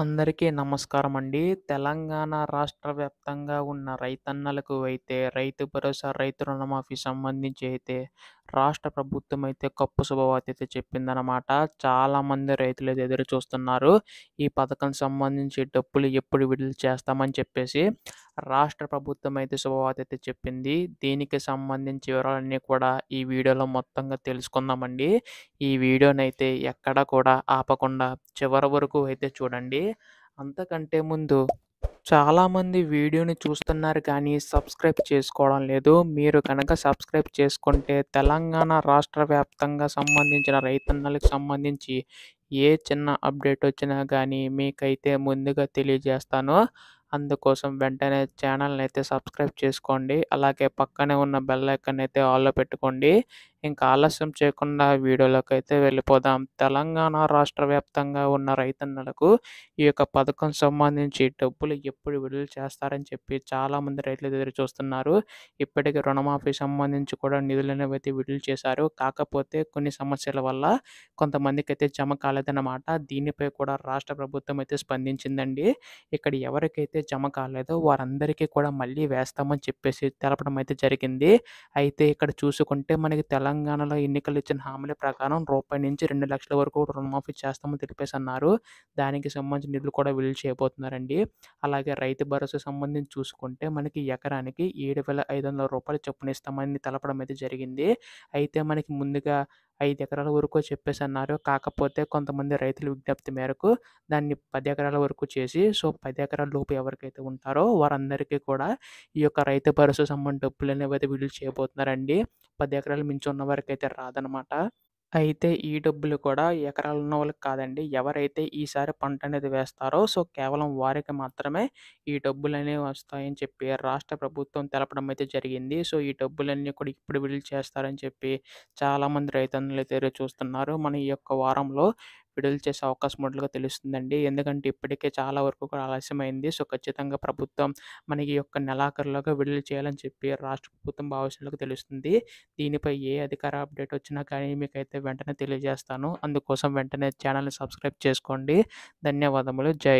అందరికీ నమస్కారం అండి తెలంగాణ రాష్ట్ర వ్యాప్తంగా ఉన్న రైతన్నలకు అయితే రైతు భరోసా రైతు రుణమాఫీ సంబంధించి అయితే రాష్ట్ర ప్రభుత్వం అయితే కప్పు శుభవార్త అయితే చెప్పిందనమాట చాలామంది రైతులు అయితే ఎదురు చూస్తున్నారు ఈ పథకం సంబంధించి డబ్బులు ఎప్పుడు విడుదల చేస్తామని చెప్పేసి రాష్ట్ర ప్రభుత్వం అయితే శుభవార్త అయితే చెప్పింది దీనికి సంబంధించి వివరాలన్నీ కూడా ఈ వీడియోలో మొత్తంగా తెలుసుకుందామండి ఈ వీడియోనైతే ఎక్కడా కూడా ఆపకుండా చివరి వరకు అయితే చూడండి అంతకంటే ముందు చాలామంది వీడియోని చూస్తున్నారు కానీ సబ్స్క్రైబ్ చేసుకోవడం లేదు మీరు కనుక సబ్స్క్రైబ్ చేసుకుంటే తెలంగాణ రాష్ట్ర వ్యాప్తంగా సంబంధించిన రైతన్నలకు సంబంధించి ఏ చిన్న అప్డేట్ వచ్చినా కానీ మీకైతే ముందుగా తెలియజేస్తాను అందుకోసం వెంటనే ఛానల్ని అయితే సబ్స్క్రైబ్ చేసుకోండి అలాగే పక్కనే ఉన్న బెల్లైకన్ అయితే ఆల్లో పెట్టుకోండి ఇంకా ఆలస్యం చేయకుండా వీడియోలోకి అయితే వెళ్ళిపోదాం తెలంగాణ రాష్ట్ర వ్యాప్తంగా ఉన్న రైతన్నలకు ఈ యొక్క పథకం సంబంధించి డబ్బులు ఎప్పుడు విడుదల చేస్తారని చెప్పి చాలామంది రైతులు ఎదురు చూస్తున్నారు ఇప్పటికీ రుణమాఫీ సంబంధించి కూడా నిధులు అనేవి అయితే విడుదల చేశారు కాకపోతే కొన్ని సమస్యల వల్ల కొంతమందికి అయితే జమ కాలేదన్నమాట దీనిపై కూడా రాష్ట్ర ప్రభుత్వం అయితే స్పందించిందండి ఇక్కడ ఎవరికైతే జమ కాలేదో వారందరికీ కూడా మళ్ళీ వేస్తామని చెప్పేసి తెలపడం అయితే జరిగింది అయితే ఇక్కడ చూసుకుంటే మనకి తెలంగాణ తెలంగాణలో ఎన్నికలు ఇచ్చిన హామీల ప్రకారం రూపాయి నుంచి రెండు లక్షల వరకు రుణమాఫీ చేస్తామని తెలిపేసి అన్నారు దానికి సంబంధించిన నిధులు కూడా విడుదల చేయబోతున్నారండి అలాగే రైతు భరోసా సంబంధించి చూసుకుంటే మనకి ఎకరానికి ఏడు వేల ఐదు వందల రూపాయలు చొప్పున ఇస్తామని తెలపడం అయితే జరిగింది అయితే మనకి ముందుగా ఐదు ఎకరాల వరకు చెప్పేసి అన్నారు కాకపోతే కొంతమంది రైతుల విజ్ఞప్తి మేరకు దాన్ని పది ఎకరాల వరకు చేసి సో పది ఎకరాల లోపు ఎవరికైతే ఉంటారో వారందరికీ కూడా ఈ యొక్క రైతు భరోసా సంబంధ డబ్బులు అనేవి అయితే వీళ్ళు చేయబోతున్నారండి పది ఎకరాలు మించి ఉన్న వారికైతే రాదనమాట అయితే ఈ డబ్బులు కూడా ఎకరాలు ఉన్న వాళ్ళకి కాదండి. ఎవరైతే ఈసారి పంట అనేది వేస్తారో, సో, కేవలం వారికి మాత్రమే ఈ అనేవి వస్తాయని చెప్పి రాష్ట్ర ప్రభుత్వం తెలపడం అయితే జరిగింది. సో, ఈ డబ్బులన్నీ కూడా ఇప్పుడు విడుదల చేస్తారని చెప్పి చాలామంది రైతన్నలైతే అయితే చూస్తున్నారు. మన ఈ యొక్క వారంలో విడుదల చేసే అవకాశం ఉన్నట్లుగా తెలుస్తుందండి ఎందుకంటే ఇప్పటికే చాలా వరకు కూడా ఆలస్యమైంది సో ఖచ్చితంగా ప్రభుత్వం మనకి యొక్క నెలాఖరులోగా విడుదల చేయాలని చెప్పి రాష్ట్ర ప్రభుత్వం భావిస్తున్నట్లుగా తెలుస్తుంది దీనిపై ఏ అధికార అప్డేట్ వచ్చినా కానీ మీకైతే వెంటనే తెలియజేస్తాను అందుకోసం వెంటనే ఛానల్ని సబ్స్క్రైబ్ చేసుకోండి ధన్యవాదములు జై